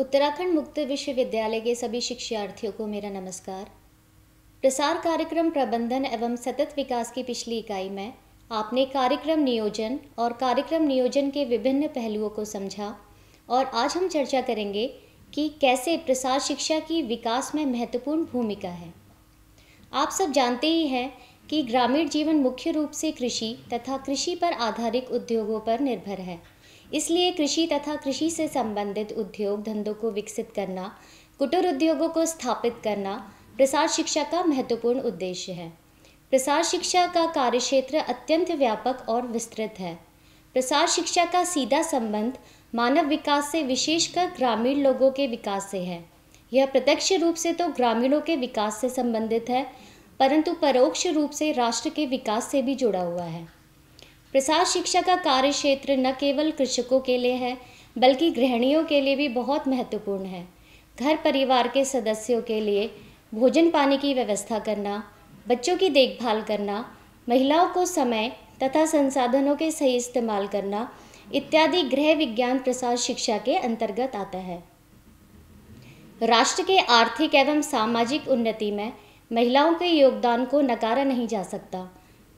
उत्तराखंड मुक्त विश्वविद्यालय के सभी शिक्षार्थियों को मेरा नमस्कार प्रसार कार्यक्रम प्रबंधन एवं सतत विकास की पिछली इकाई में आपने कार्यक्रम नियोजन और कार्यक्रम नियोजन के विभिन्न पहलुओं को समझा और आज हम चर्चा करेंगे कि कैसे प्रसार शिक्षा की विकास में महत्वपूर्ण भूमिका है आप सब जानते ही हैं कि ग्रामीण जीवन मुख्य रूप से कृषि तथा कृषि पर आधारित उद्योगों पर निर्भर है इसलिए कृषि तथा कृषि से संबंधित उद्योग धंधों को विकसित करना कुटुर उद्योगों को स्थापित करना प्रसार शिक्षा का महत्वपूर्ण उद्देश्य है प्रसार शिक्षा का कार्यक्षेत्र अत्यंत व्यापक और विस्तृत है प्रसार शिक्षा का सीधा संबंध मानव विकास से विशेषकर ग्रामीण लोगों के विकास से है यह प्रत्यक्ष रूप से तो ग्रामीणों के विकास से संबंधित है परंतु परोक्ष रूप से राष्ट्र के विकास से भी जुड़ा हुआ है प्रसाद शिक्षा का कार्य क्षेत्र न केवल कृषकों के लिए है बल्कि गृहणियों के लिए भी बहुत महत्वपूर्ण है घर परिवार के सदस्यों के लिए भोजन पानी की व्यवस्था करना बच्चों की देखभाल करना महिलाओं को समय तथा संसाधनों के सही इस्तेमाल करना इत्यादि गृह विज्ञान प्रसार शिक्षा के अंतर्गत आता है राष्ट्र के आर्थिक एवं सामाजिक उन्नति में महिलाओं के योगदान को नकारा नहीं जा सकता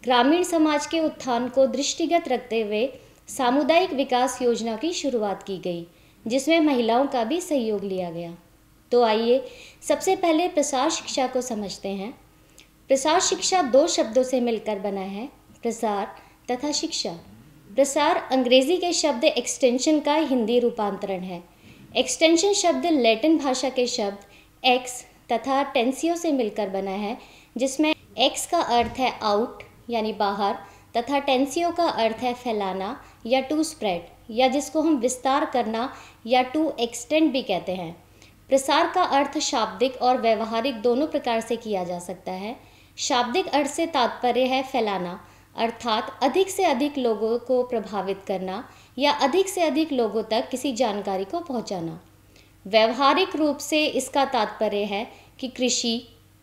ग्रामीण समाज के उत्थान को दृष्टिगत रखते हुए सामुदायिक विकास योजना की शुरुआत की गई जिसमें महिलाओं का भी सहयोग लिया गया तो आइए सबसे पहले प्रसार शिक्षा को समझते हैं प्रसार शिक्षा दो शब्दों से मिलकर बना है प्रसार तथा शिक्षा प्रसार अंग्रेजी के शब्द एक्सटेंशन का हिंदी रूपांतरण है एक्सटेंशन शब्द लैटिन भाषा के शब्द एक्स तथा टेंसियो से मिलकर बना है जिसमें एक्स का अर्थ है आउट यानी बाहर तथा टेंसियो का अर्थ है फैलाना या टू स्प्रेड या जिसको हम विस्तार करना या टू एक्सटेंड भी कहते हैं प्रसार का अर्थ शाब्दिक और व्यवहारिक दोनों प्रकार से किया जा सकता है शाब्दिक अर्थ से तात्पर्य है फैलाना अर्थात अधिक से अधिक लोगों को प्रभावित करना या अधिक से अधिक लोगों तक किसी जानकारी को पहुंचाना व्यवहारिक रूप से इसका तात्पर्य है कि कृषि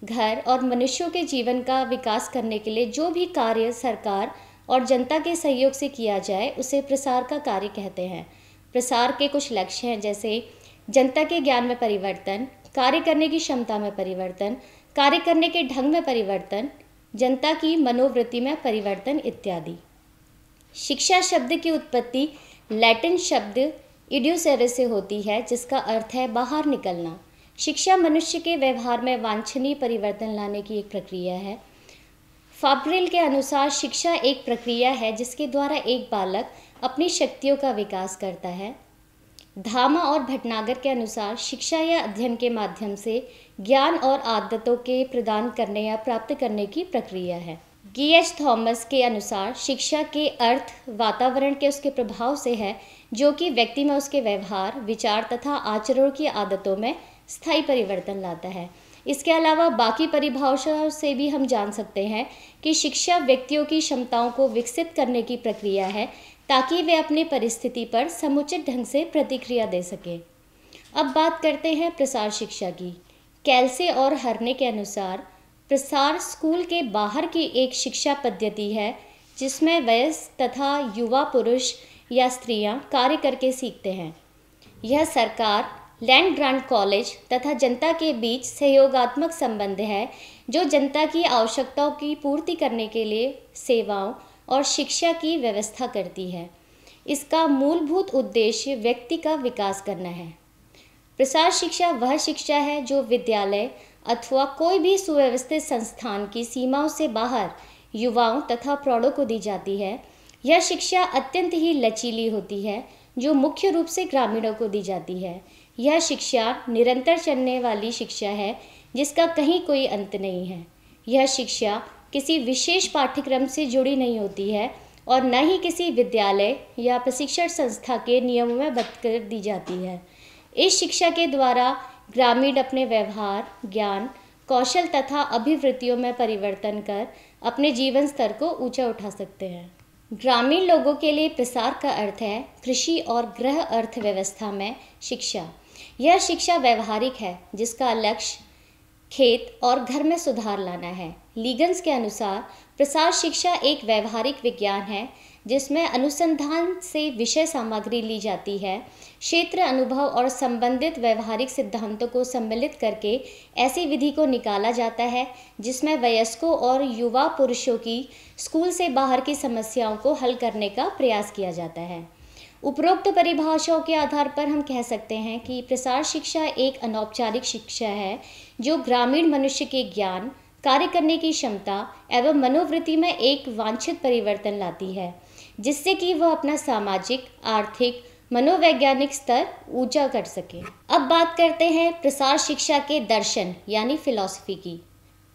घर और मनुष्यों के जीवन का विकास करने के लिए जो भी कार्य सरकार और जनता के सहयोग से किया जाए उसे प्रसार का कार्य कहते हैं प्रसार के कुछ लक्ष्य हैं जैसे जनता के ज्ञान में परिवर्तन कार्य करने की क्षमता में परिवर्तन कार्य करने के ढंग में परिवर्तन जनता की मनोवृत्ति में परिवर्तन इत्यादि शिक्षा शब्द की उत्पत्ति लैटिन शब्द इडियोसेरे से होती है जिसका अर्थ है बाहर निकलना शिक्षा मनुष्य के व्यवहार में वांछनीय परिवर्तन लाने की एक प्रक्रिया है फाब्रिल के अनुसार शिक्षा एक प्रक्रिया है जिसके द्वारा एक बालक अपनी शक्तियों का विकास करता है धामा और भटनागर के अनुसार शिक्षा या अध्ययन के माध्यम से ज्ञान और आदतों के प्रदान करने या प्राप्त करने की प्रक्रिया है गी एच थॉमस के अनुसार शिक्षा के अर्थ वातावरण के उसके प्रभाव से है जो कि व्यक्ति में उसके व्यवहार विचार तथा आचरण की आदतों में स्थायी परिवर्तन लाता है इसके अलावा बाकी परिभाषाओं से भी हम जान सकते हैं कि शिक्षा व्यक्तियों की क्षमताओं को विकसित करने की प्रक्रिया है ताकि वे अपनी परिस्थिति पर समुचित ढंग से प्रतिक्रिया दे सकें अब बात करते हैं प्रसार शिक्षा की कैलसे और हरने के अनुसार प्रसार स्कूल के बाहर की एक शिक्षा पद्धति है जिसमें वयस्क तथा युवा पुरुष या स्त्रियां कार्य करके सीखते हैं यह सरकार लैंड ग्रांट कॉलेज तथा जनता के बीच सहयोगात्मक संबंध है जो जनता की आवश्यकताओं की पूर्ति करने के लिए सेवाओं और शिक्षा की व्यवस्था करती है इसका मूलभूत उद्देश्य व्यक्ति का विकास करना है प्रसार शिक्षा वह शिक्षा है जो विद्यालय अथवा कोई भी सुव्यवस्थित संस्थान की सीमाओं से बाहर युवाओं तथा प्रौढ़ों को दी जाती है यह शिक्षा अत्यंत ही लचीली होती है जो मुख्य रूप से ग्रामीणों को दी जाती है यह शिक्षा निरंतर चलने वाली शिक्षा है जिसका कहीं कोई अंत नहीं है यह शिक्षा किसी विशेष पाठ्यक्रम से जुड़ी नहीं होती है और न ही किसी विद्यालय या प्रशिक्षण संस्था के नियमों में बद कर दी जाती है इस शिक्षा के द्वारा ग्रामीण अपने व्यवहार ज्ञान कौशल तथा अभिवृत्तियों में परिवर्तन कर अपने जीवन स्तर को ऊंचा उठा सकते हैं ग्रामीण लोगों के लिए प्रसार का अर्थ है कृषि और गृह अर्थव्यवस्था में शिक्षा यह शिक्षा व्यवहारिक है जिसका लक्ष्य खेत और घर में सुधार लाना है लीगन्स के अनुसार प्रसार शिक्षा एक व्यवहारिक विज्ञान है जिसमें अनुसंधान से विषय सामग्री ली जाती है क्षेत्र अनुभव और संबंधित व्यवहारिक सिद्धांतों को सम्मिलित करके ऐसी विधि को निकाला जाता है जिसमें वयस्कों और युवा पुरुषों की स्कूल से बाहर की समस्याओं को हल करने का प्रयास किया जाता है उपरोक्त परिभाषाओं के आधार पर हम कह सकते हैं कि प्रसार शिक्षा एक अनौपचारिक शिक्षा है जो ग्रामीण मनुष्य के ज्ञान कार्य करने की क्षमता एवं मनोवृत्ति में एक वांछित परिवर्तन लाती है जिससे कि वह अपना सामाजिक आर्थिक मनोवैज्ञानिक स्तर ऊंचा कर सके अब बात करते हैं प्रसार शिक्षा के दर्शन यानी फिलॉसफी की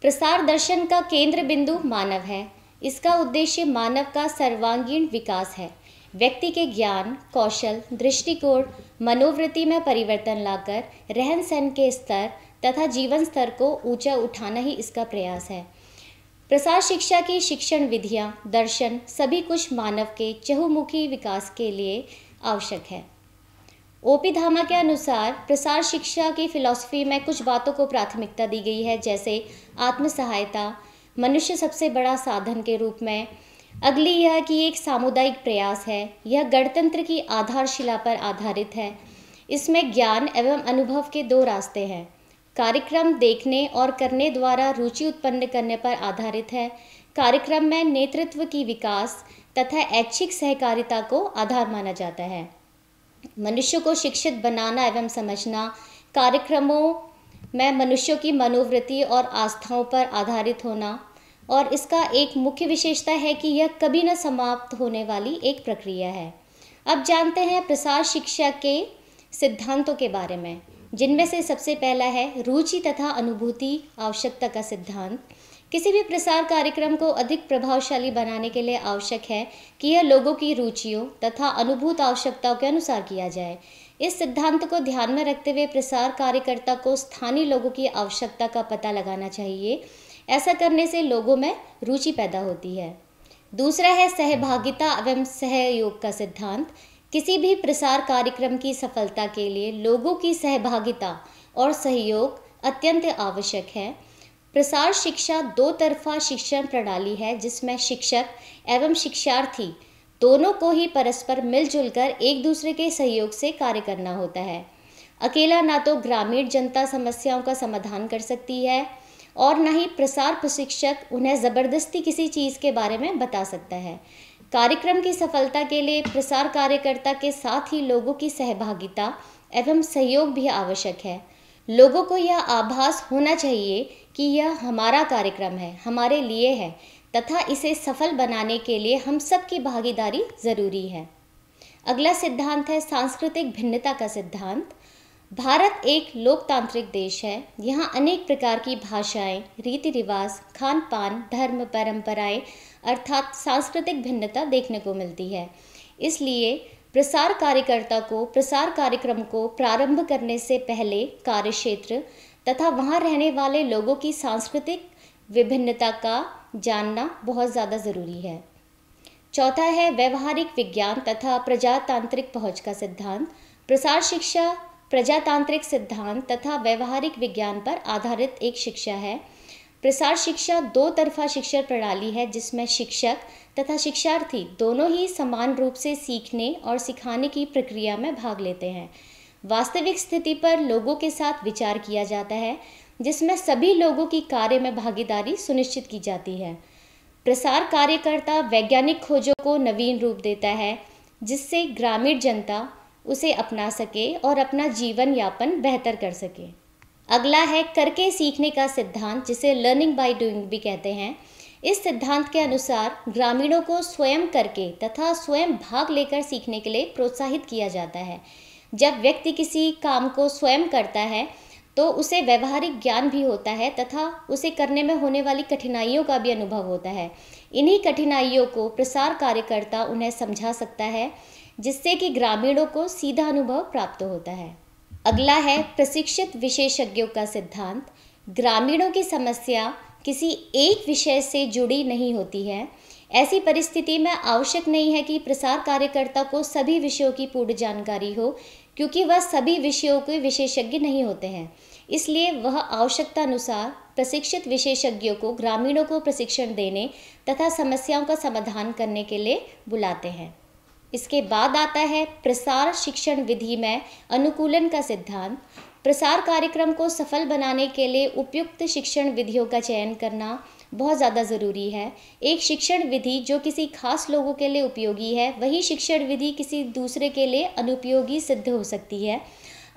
प्रसार दर्शन का केंद्र बिंदु मानव है इसका उद्देश्य मानव का सर्वांगीण विकास है व्यक्ति के ज्ञान कौशल दृष्टिकोण मनोवृत्ति में परिवर्तन लाकर रहन सहन के स्तर तथा जीवन स्तर को ऊंचा उठाना ही इसका प्रयास है प्रसार शिक्षा की शिक्षण विधियां, दर्शन सभी कुछ मानव के चहुमुखी विकास के लिए आवश्यक है ओपी धामा के अनुसार प्रसार शिक्षा की फिलॉसफी में कुछ बातों को प्राथमिकता दी गई है जैसे आत्म सहायता मनुष्य सबसे बड़ा साधन के रूप में अगली यह कि एक सामुदायिक प्रयास है यह गणतंत्र की आधारशिला पर आधारित है इसमें ज्ञान एवं अनुभव के दो रास्ते हैं कार्यक्रम देखने और करने द्वारा रुचि उत्पन्न करने पर आधारित है कार्यक्रम में नेतृत्व की विकास तथा ऐच्छिक सहकारिता को आधार माना जाता है मनुष्य को शिक्षित बनाना एवं समझना कार्यक्रमों में मनुष्यों की मनोवृत्ति और आस्थाओं पर आधारित होना और इसका एक मुख्य विशेषता है कि यह कभी न समाप्त होने वाली एक प्रक्रिया है अब जानते हैं प्रसार शिक्षा के सिद्धांतों के बारे में जिनमें से सबसे पहला है रुचि तथा अनुभूति आवश्यकता का सिद्धांत किसी भी प्रसार कार्यक्रम को अधिक प्रभावशाली बनाने के लिए आवश्यक है कि यह लोगों की रुचियों तथा अनुभूत आवश्यकताओं के अनुसार किया जाए इस सिद्धांत को ध्यान में रखते हुए प्रसार कार्यकर्ता को स्थानीय लोगों की आवश्यकता का पता लगाना चाहिए ऐसा करने से लोगों में रुचि पैदा होती है दूसरा है सहभागिता एवं सहयोग का सिद्धांत किसी भी प्रसार कार्यक्रम की सफलता के लिए लोगों की सहभागिता और सहयोग अत्यंत आवश्यक है प्रसार शिक्षा दो तरफा शिक्षण प्रणाली है जिसमें शिक्षक एवं शिक्षार्थी दोनों को ही परस्पर मिलजुल कर एक दूसरे के सहयोग से कार्य करना होता है अकेला ना तो ग्रामीण जनता समस्याओं का समाधान कर सकती है और ना ही प्रसार प्रशिक्षक उन्हें ज़बरदस्ती किसी चीज़ के बारे में बता सकता है कार्यक्रम की सफलता के लिए प्रसार कार्यकर्ता के साथ ही लोगों की सहभागिता एवं सहयोग भी आवश्यक है लोगों को यह आभास होना चाहिए कि यह हमारा कार्यक्रम है हमारे लिए है तथा इसे सफल बनाने के लिए हम सब की भागीदारी ज़रूरी है अगला सिद्धांत है सांस्कृतिक भिन्नता का सिद्धांत भारत एक लोकतांत्रिक देश है यहाँ अनेक प्रकार की भाषाएं, रीति रिवाज खान पान धर्म परंपराएं अर्थात सांस्कृतिक भिन्नता देखने को मिलती है इसलिए प्रसार कार्यकर्ता को प्रसार कार्यक्रम को प्रारंभ करने से पहले कार्य क्षेत्र तथा वहाँ रहने वाले लोगों की सांस्कृतिक विभिन्नता का जानना बहुत ज़्यादा ज़रूरी है चौथा है व्यवहारिक विज्ञान तथा प्रजातांत्रिक पहुँच का सिद्धांत प्रसार शिक्षा प्रजातांत्रिक सिद्धांत तथा व्यवहारिक विज्ञान पर आधारित एक शिक्षा है प्रसार शिक्षा दो तरफा शिक्षा प्रणाली है जिसमें शिक्षक तथा शिक्षार्थी दोनों ही समान रूप से सीखने और सिखाने की प्रक्रिया में भाग लेते हैं वास्तविक स्थिति पर लोगों के साथ विचार किया जाता है जिसमें सभी लोगों की कार्य में भागीदारी सुनिश्चित की जाती है प्रसार कार्यकर्ता वैज्ञानिक खोजों को नवीन रूप देता है जिससे ग्रामीण जनता उसे अपना सके और अपना जीवन यापन बेहतर कर सके अगला है करके सीखने का सिद्धांत जिसे लर्निंग बाय डूइंग भी कहते हैं इस सिद्धांत के अनुसार ग्रामीणों को स्वयं करके तथा स्वयं भाग लेकर सीखने के लिए प्रोत्साहित किया जाता है जब व्यक्ति किसी काम को स्वयं करता है तो उसे व्यवहारिक ज्ञान भी होता है तथा उसे करने में होने वाली कठिनाइयों का भी अनुभव होता है इन्हीं कठिनाइयों को प्रसार कार्यकर्ता उन्हें समझा सकता है जिससे कि ग्रामीणों को सीधा अनुभव प्राप्त होता है अगला है प्रशिक्षित विशेषज्ञों का सिद्धांत ग्रामीणों की समस्या किसी एक विषय से जुड़ी नहीं होती है ऐसी परिस्थिति में आवश्यक नहीं है कि प्रसार कार्यकर्ता को सभी विषयों की पूर्ण जानकारी हो क्योंकि वह सभी विषयों के विशेषज्ञ नहीं होते हैं इसलिए वह आवश्यकता अनुसार प्रशिक्षित विशेषज्ञों को ग्रामीणों को प्रशिक्षण देने तथा समस्याओं का समाधान करने के लिए बुलाते हैं इसके बाद आता है प्रसार शिक्षण विधि में अनुकूलन का सिद्धांत प्रसार कार्यक्रम को सफल बनाने के लिए उपयुक्त शिक्षण विधियों का चयन करना बहुत ज़्यादा ज़रूरी है एक शिक्षण विधि जो किसी खास लोगों के लिए उपयोगी है वही शिक्षण विधि किसी दूसरे के लिए अनुपयोगी सिद्ध हो सकती है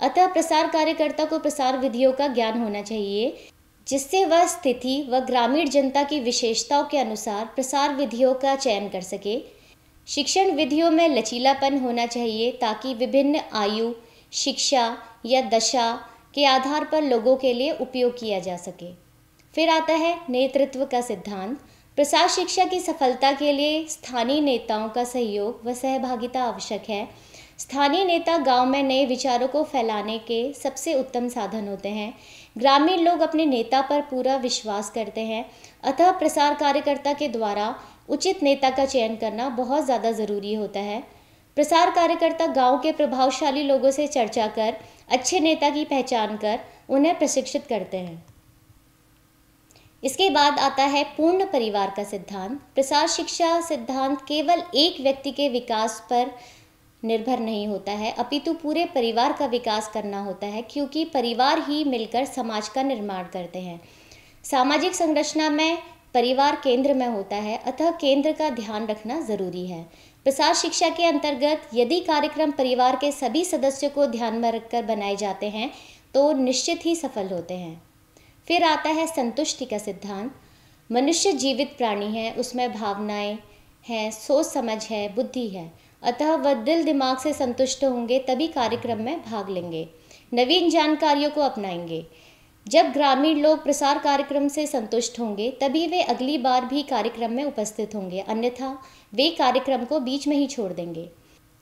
अतः प्रसार कार्यकर्ता को प्रसार विधियों का ज्ञान होना चाहिए जिससे वह स्थिति व ग्रामीण जनता की विशेषताओं के अनुसार प्रसार विधियों का चयन कर सके शिक्षण विधियों में लचीलापन होना चाहिए ताकि विभिन्न आयु शिक्षा या दशा के आधार पर लोगों के लिए उपयोग किया जा सके फिर आता है नेतृत्व का सिद्धांत प्रसार शिक्षा की सफलता के लिए स्थानीय नेताओं का सहयोग व सहभागिता आवश्यक है स्थानीय नेता गांव में नए विचारों को फैलाने के सबसे उत्तम साधन होते हैं ग्रामीण लोग अपने नेता पर पूरा विश्वास करते हैं अतः प्रसार कार्यकर्ता के द्वारा उचित नेता का चयन करना बहुत ज़्यादा ज़रूरी होता है प्रसार कार्यकर्ता गांव के प्रभावशाली लोगों से चर्चा कर अच्छे नेता की पहचान कर उन्हें प्रशिक्षित करते हैं इसके बाद आता है पूर्ण परिवार का सिद्धांत प्रसार शिक्षा सिद्धांत केवल एक व्यक्ति के विकास पर निर्भर नहीं होता है अपितु पूरे परिवार का विकास करना होता है क्योंकि परिवार ही मिलकर समाज का निर्माण करते हैं सामाजिक संरचना में परिवार केंद्र में होता है अतः केंद्र का ध्यान रखना जरूरी है प्रसार शिक्षा के अंतर्गत यदि कार्यक्रम परिवार के सभी सदस्यों को ध्यान में रखकर बनाए जाते हैं तो निश्चित ही सफल होते हैं फिर आता है संतुष्टि का सिद्धांत मनुष्य जीवित प्राणी है उसमें भावनाएं हैं सोच समझ है बुद्धि है अतः वह दिल दिमाग से संतुष्ट होंगे तभी कार्यक्रम में भाग लेंगे नवीन जानकारियों को अपनाएंगे जब ग्रामीण लोग प्रसार कार्यक्रम से संतुष्ट होंगे तभी वे अगली बार भी कार्यक्रम में उपस्थित होंगे अन्यथा वे कार्यक्रम को बीच में ही छोड़ देंगे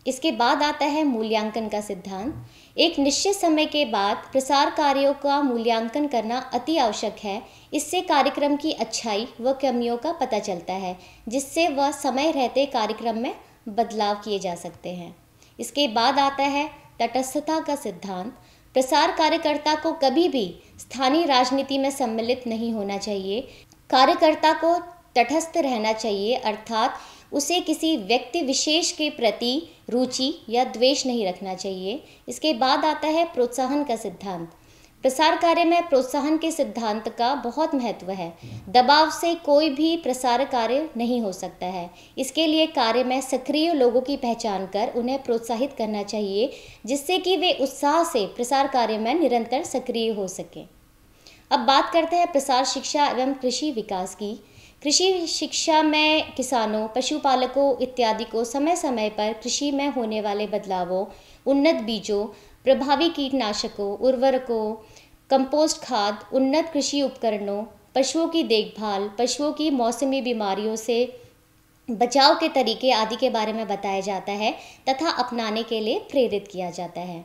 इसके बाद आता है मूल्यांकन का सिद्धांत एक निश्चित समय के बाद प्रसार कार्यों का मूल्यांकन करना अति आवश्यक है इससे कार्यक्रम की अच्छाई व कमियों का पता चलता है जिससे वह समय रहते कार्यक्रम में बदलाव किए जा सकते हैं इसके बाद आता है तटस्थता का सिद्धांत प्रसार कार्यकर्ता को कभी भी स्थानीय राजनीति में सम्मिलित नहीं होना चाहिए कार्यकर्ता को तटस्थ रहना चाहिए अर्थात उसे किसी व्यक्ति विशेष के प्रति रुचि या द्वेष नहीं रखना चाहिए इसके बाद आता है प्रोत्साहन का सिद्धांत प्रसार कार्य में प्रोत्साहन के सिद्धांत का बहुत महत्व है दबाव से कोई भी प्रसार कार्य नहीं हो सकता है इसके लिए कार्य में सक्रिय लोगों की पहचान कर उन्हें प्रोत्साहित करना चाहिए जिससे कि वे उत्साह से प्रसार कार्य में निरंतर सक्रिय हो सकें अब बात करते हैं प्रसार शिक्षा एवं कृषि विकास की कृषि शिक्षा में किसानों पशुपालकों इत्यादि को समय समय पर कृषि में होने वाले बदलावों उन्नत बीजों प्रभावी कीटनाशकों उर्वरकों कंपोस्ट खाद उन्नत कृषि उपकरणों पशुओं की देखभाल पशुओं की मौसमी बीमारियों से बचाव के तरीके आदि के बारे में बताया जाता है तथा अपनाने के लिए प्रेरित किया जाता है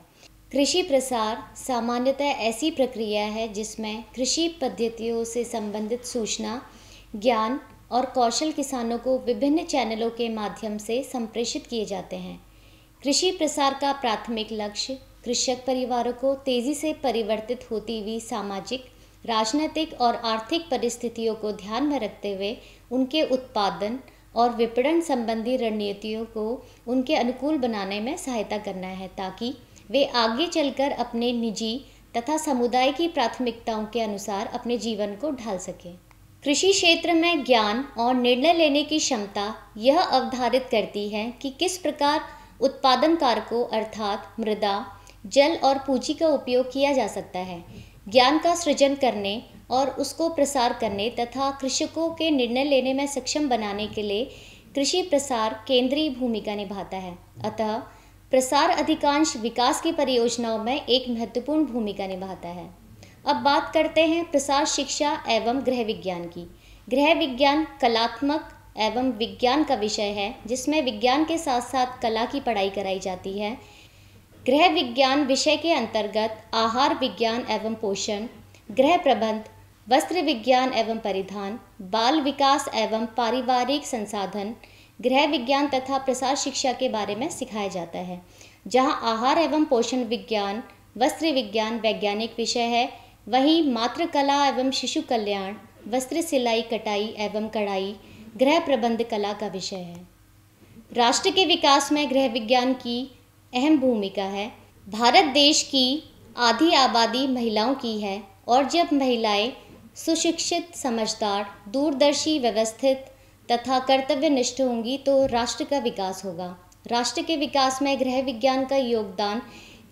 कृषि प्रसार सामान्यतः ऐसी प्रक्रिया है जिसमें कृषि पद्धतियों से संबंधित सूचना ज्ञान और कौशल किसानों को विभिन्न चैनलों के माध्यम से संप्रेषित किए जाते हैं कृषि प्रसार का प्राथमिक लक्ष्य कृषक परिवारों को तेज़ी से परिवर्तित होती हुई सामाजिक राजनीतिक और आर्थिक परिस्थितियों को ध्यान में रखते हुए उनके उत्पादन और विपणन संबंधी रणनीतियों को उनके अनुकूल बनाने में सहायता करना है ताकि वे आगे चलकर अपने निजी तथा समुदाय की प्राथमिकताओं के अनुसार अपने जीवन को ढाल सकें कृषि क्षेत्र में ज्ञान और निर्णय लेने की क्षमता यह अवधारित करती है कि किस प्रकार उत्पादन कारकों अर्थात मृदा जल और पूंजी का उपयोग किया जा सकता है ज्ञान का सृजन करने और उसको प्रसार करने तथा कृषकों के निर्णय लेने में सक्षम बनाने के लिए कृषि प्रसार केंद्रीय भूमिका निभाता है अतः प्रसार अधिकांश विकास की परियोजनाओं में एक महत्वपूर्ण भूमिका निभाता है अब बात करते हैं प्रसार शिक्षा एवं गृह विज्ञान की गृह विज्ञान कलात्मक एवं विज्ञान का विषय है जिसमें विज्ञान के साथ साथ कला की पढ़ाई कराई जाती है गृह विज्ञान विषय के अंतर्गत आहार विज्ञान एवं पोषण गृह प्रबंध वस्त्र विज्ञान एवं परिधान बाल विकास एवं पारिवारिक संसाधन गृह विज्ञान तथा प्रसार शिक्षा के बारे में सिखाया जाता है जहाँ आहार एवं पोषण विज्ञान वस्त्र विज्ञान वैज्ञानिक विषय है वहीं मातृकला एवं शिशु कल्याण वस्त्र सिलाई कटाई एवं कढ़ाई गृह प्रबंध कला का विषय है राष्ट्र के विकास में गृह विज्ञान की अहम भूमिका है भारत देश की आधी आबादी महिलाओं की है और जब महिलाएं सुशिक्षित समझदार दूरदर्शी व्यवस्थित तथा कर्तव्यनिष्ठ होंगी तो राष्ट्र का विकास होगा राष्ट्र के विकास में गृह विज्ञान का योगदान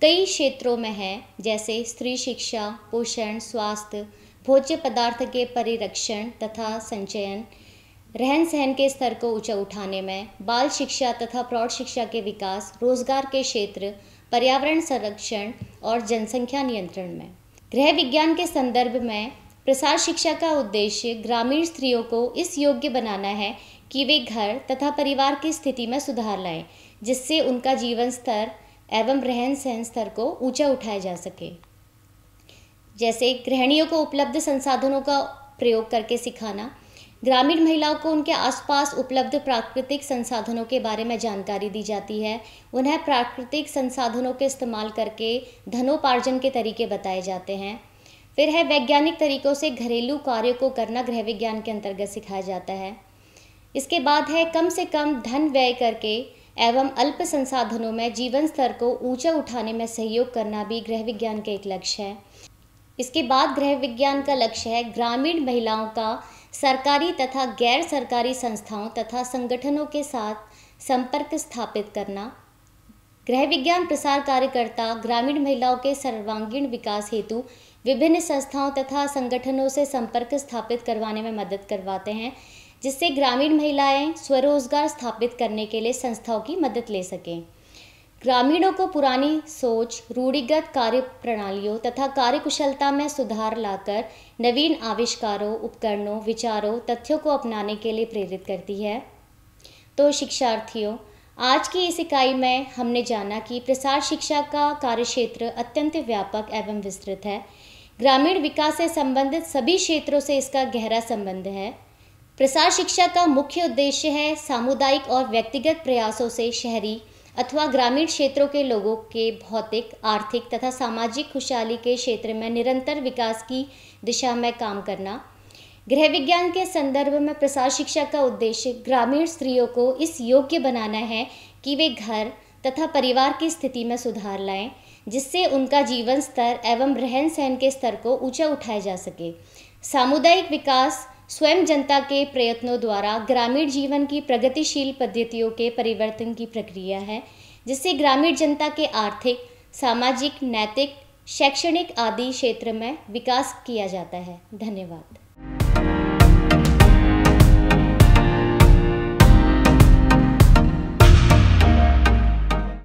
कई क्षेत्रों में है जैसे स्त्री शिक्षा पोषण स्वास्थ्य भोज्य पदार्थ के परिरक्षण तथा संचयन रहन सहन के स्तर को ऊंचा उठाने में बाल शिक्षा तथा प्रौढ़ शिक्षा के विकास रोजगार के क्षेत्र पर्यावरण संरक्षण और जनसंख्या नियंत्रण में गृह विज्ञान के संदर्भ में प्रसार शिक्षा का उद्देश्य ग्रामीण स्त्रियों को इस योग्य बनाना है कि वे घर तथा परिवार की स्थिति में सुधार लाएं जिससे उनका जीवन स्तर एवं रहन सहन स्तर को ऊंचा उठाया जा सके जैसे गृहणियों को उपलब्ध संसाधनों का प्रयोग करके सिखाना ग्रामीण महिलाओं को उनके आसपास उपलब्ध प्राकृतिक संसाधनों के बारे में जानकारी दी जाती है उन्हें प्राकृतिक संसाधनों के इस्तेमाल करके धनोपार्जन के तरीके बताए जाते हैं फिर है वैज्ञानिक तरीकों से घरेलू कार्यों को करना गृह विज्ञान के अंतर्गत सिखाया जाता है इसके बाद है कम से कम धन व्यय करके एवं अल्प संसाधनों में जीवन स्तर को ऊंचा उठाने में सहयोग करना भी गृह विज्ञान का एक लक्ष्य है इसके बाद गृह विज्ञान का लक्ष्य है ग्रामीण महिलाओं का सरकारी तथा गैर सरकारी संस्थाओं तथा संगठनों के साथ संपर्क स्थापित करना गृह विज्ञान प्रसार कार्यकर्ता ग्रामीण महिलाओं के सर्वांगीण विकास हेतु विभिन्न संस्थाओं तथा संगठनों से संपर्क स्थापित करवाने में मदद करवाते हैं जिससे ग्रामीण महिलाएं स्वरोजगार स्थापित करने के लिए संस्थाओं की मदद ले सकें ग्रामीणों को पुरानी सोच रूढ़िगत कार्य प्रणालियों तथा कार्यकुशलता में सुधार लाकर नवीन आविष्कारों उपकरणों विचारों तथ्यों को अपनाने के लिए प्रेरित करती है तो शिक्षार्थियों आज की इस इकाई में हमने जाना कि प्रसार शिक्षा का कार्यक्षेत्र अत्यंत व्यापक एवं विस्तृत है ग्रामीण विकास से संबंधित सभी क्षेत्रों से इसका गहरा संबंध है प्रसार शिक्षा का मुख्य उद्देश्य है सामुदायिक और व्यक्तिगत प्रयासों से शहरी अथवा ग्रामीण क्षेत्रों के लोगों के भौतिक आर्थिक तथा सामाजिक खुशहाली के क्षेत्र में निरंतर विकास की दिशा में काम करना गृह विज्ञान के संदर्भ में प्रसार शिक्षा का उद्देश्य ग्रामीण स्त्रियों को इस योग्य बनाना है कि वे घर तथा परिवार की स्थिति में सुधार लाएं जिससे उनका जीवन स्तर एवं रहन सहन के स्तर को ऊंचा उठाया जा सके सामुदायिक विकास स्वयं जनता के प्रयत्नों द्वारा ग्रामीण जीवन की प्रगतिशील पद्धतियों के परिवर्तन की प्रक्रिया है जिससे ग्रामीण जनता के आर्थिक सामाजिक नैतिक शैक्षणिक आदि क्षेत्र में विकास किया जाता है धन्यवाद